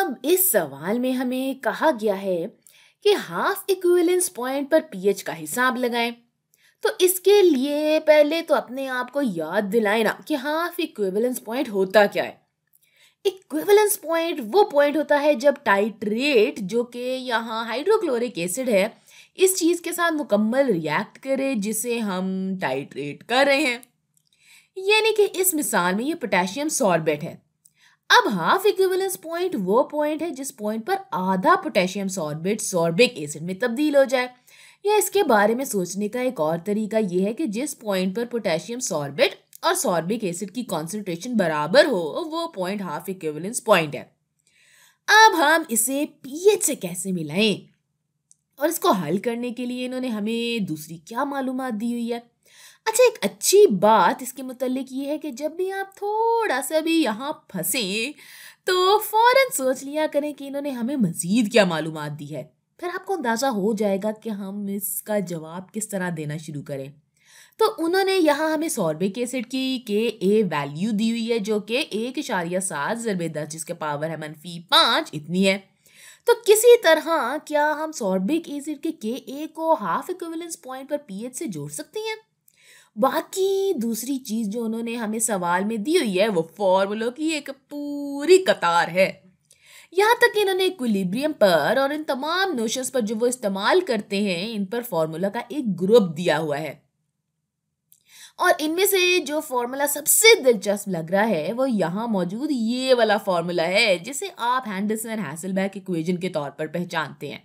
अब इस सवाल में हमें कहा गया है कि हाफ इक्विवेलेंस पॉइंट पर पीएच का हिसाब लगाएं तो इसके लिए पहले तो अपने आप को याद ना कि हाफ इक्विवेलेंस पॉइंट होता क्या है इक्विवेलेंस पॉइंट वो पॉइंट होता है जब टाइट्रेट जो कि यहाँ हाइड्रोक्लोरिक एसिड है इस चीज़ के साथ मुकम्मल रिएक्ट करे जिसे हम टाइट्रेट कर रहे हैं यानी कि इस मिसाल में ये पोटेशियम सॉर्बेट है अब हाफ इक्विवेलेंस पॉइंट वो पॉइंट है जिस पॉइंट पर आधा पोटेशियम सॉर्बेट सॉर्बिक एसिड में तब्दील हो जाए या इसके बारे में सोचने का एक और तरीका यह है कि जिस पॉइंट पर पोटेशियम सॉर्बेट और सॉर्बिक एसिड की कॉन्सेंट्रेशन बराबर हो वो पॉइंट हाफ इक्विवेलेंस पॉइंट है अब हम इसे पीएच से कैसे मिलाएं और इसको हल करने के लिए इन्होंने हमें दूसरी क्या मालूम दी हुई है अच्छा एक अच्छी बात इसके मतलब ये है कि जब भी आप थोड़ा सा भी यहाँ फंसे तो फ़ौरन सोच लिया करें कि इन्होंने हमें मज़ीद क्या मालूम दी है फिर आपको अंदाज़ा हो जाएगा कि हम इसका जवाब किस तरह देना शुरू करें तो उन्होंने यहाँ हमें सॉर्बिक एसिड की के ए वैल्यू दी हुई है जो कि एक इशारिया सात जरबे दस जिसके पावर है मनफी पाँच इतनी है तो किसी तरह क्या हम सॉर्बिक एसिड के के ए को हाफ इक्विवेलेंस पॉइंट पर पीएच से जोड़ सकती हैं बाकी दूसरी चीज़ जो उन्होंने हमें सवाल में दी हुई है वो फॉर्मूलों की एक पूरी कतार है यहाँ तक कि इन्होंने इक्विलिब्रियम पर और इन तमाम नोशंस पर जो वो इस्तेमाल करते हैं इन पर फॉर्मूला का एक ग्रुप दिया हुआ है और इनमें से जो फॉर्मूला सबसे दिलचस्प लग रहा है वो यहाँ मौजूद ये वाला फॉर्मूला है जिसे आप हैंडसन एंड हैसलबैक इक्वेजन के तौर पर पहचानते हैं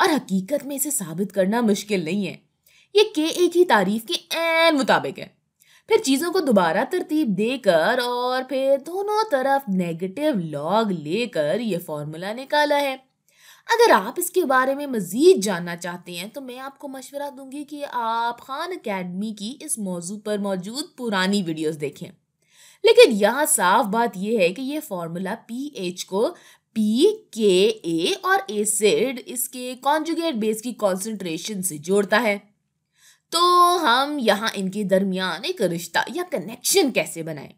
और हकीकत में इसे साबित करना मुश्किल नहीं है ये के ए की तारीफ के एन मुताबिक है फिर चीज़ों को दोबारा तरतीब देकर और फिर दोनों तरफ नेगेटिव लॉग लेकर यह फार्मूला निकाला है अगर आप इसके बारे में मज़ीद जानना चाहते हैं तो मैं आपको मशवरा दूंगी कि आप खान अकेडमी की इस मौजू पर मौजूद पुरानी वीडियोस देखें लेकिन यहाँ साफ बात यह है कि यह फार्मूला पी एच को पी के ए और एसिड इसके कॉन्जुगेट बेस की कॉन्सेंट्रेशन से जोड़ता है तो हम यहाँ इनके दरमियान एक रिश्ता या कनेक्शन कैसे बनाएं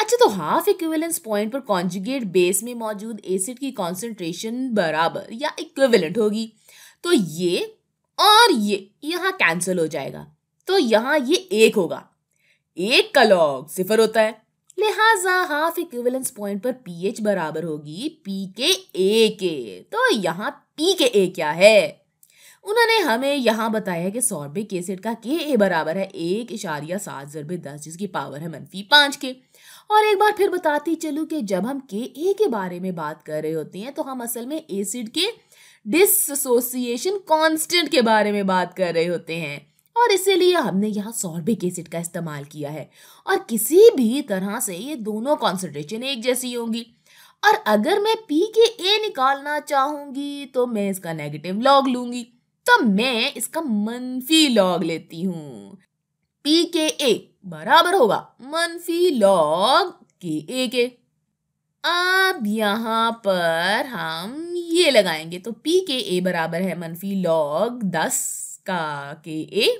अच्छा तो हाफ इक्विवेलेंस पॉइंट पर कॉन्जुगेट बेस में मौजूद एसिड की कॉन्सेंट्रेशन बराबर या इक्विवेलेंट होगी तो ये और ये यहाँ कैंसिल हो जाएगा तो यहाँ ये एक होगा एक का लॉग सिफर होता है लिहाजा हाफ इक्विवेलेंस पॉइंट पर पीएच बराबर होगी पी के ए के तो यहाँ पी के ए क्या है उन्होंने हमें यहाँ बताया कि सॉर्बिक एसिड का के ए बराबर है एक इशारिया सात जरबे दस जिसकी पावर है मनफी पाँच के और एक बार फिर बताती चलूँ कि जब हम के ए के बारे में बात कर रहे होते हैं तो हम असल में एसिड के डिसोसिएशन कांस्टेंट के बारे में बात कर रहे होते हैं और इसीलिए हमने यहाँ सॉर्बिक एसिड का इस्तेमाल किया है और किसी भी तरह से ये दोनों कॉन्सेंट्रेशन एक जैसी होंगी और अगर मैं पी के ए निकालना चाहूँगी तो मैं इसका नेगेटिव लॉग लूँगी तो मैं इसका मनफी लॉग लेती हूं पी के ए बराबर होगा मनफी लॉग के ए के अब यहां पर हम ये लगाएंगे तो पी के ए बराबर है मनफी लॉग दस का के ए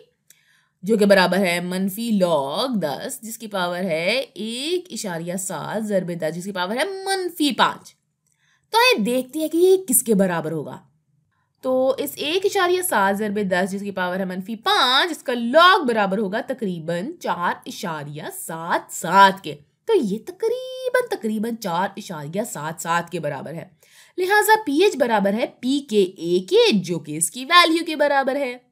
जो कि बराबर है मनफी लॉग दस जिसकी पावर है एक इशारिया सात जरबे दस जिसकी पावर है मनफी पांच तो ये देखते हैं कि ये किसके बराबर होगा तो इस एक इशारिया सात जरबे दस जिसकी पावर है मनफी पाँच इसका लॉग बराबर होगा तकरीबन चार इशारिया सात सात के तो ये तकरीबन तकरीबन चार इशारिया सात सात के बराबर है लिहाजा एच बराबर है पी के ए के जो कि इसकी वैल्यू के बराबर है